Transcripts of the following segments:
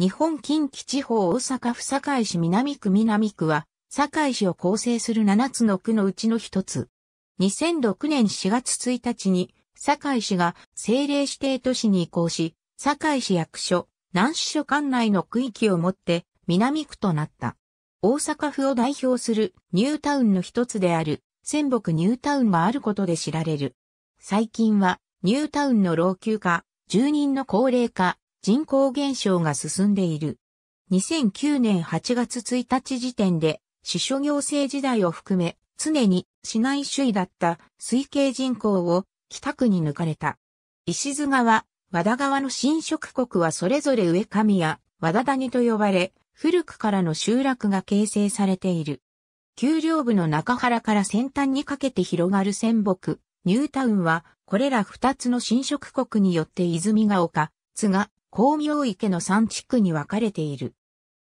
日本近畿地方大阪府堺市南区南区は、堺市を構成する7つの区のうちの一つ。2006年4月1日に、堺市が政令指定都市に移行し、堺市役所、南市所管内の区域をもって南区となった。大阪府を代表するニュータウンの一つである、仙北ニュータウンがあることで知られる。最近は、ニュータウンの老朽化、住人の高齢化、人口減少が進んでいる。2009年8月1日時点で、司書行政時代を含め、常に市内首位だった推計人口を北区に抜かれた。石津川、和田川の新植国はそれぞれ上上や和田谷と呼ばれ、古くからの集落が形成されている。丘陵部の中原から先端にかけて広がる仙北、ニュータウンは、これら二つの新植国によって泉が丘、津賀、光明池の三地区に分かれている。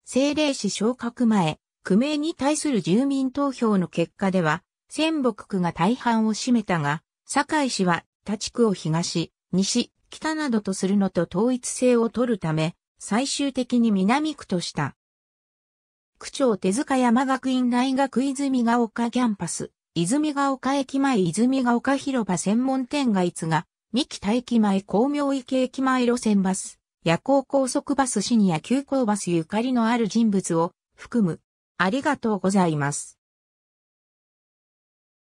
政令市昇格前、区名に対する住民投票の結果では、仙北区が大半を占めたが、堺市は他地区を東、西、北などとするのと統一性を取るため、最終的に南区とした。区長手塚山学院大学泉ヶ丘キャンパス、泉ヶ丘駅前泉ヶ丘広場専門店街津が、三木田駅前光明池駅前路線バス、夜行高速バスシニア急行バスゆかりのある人物を含む。ありがとうございます。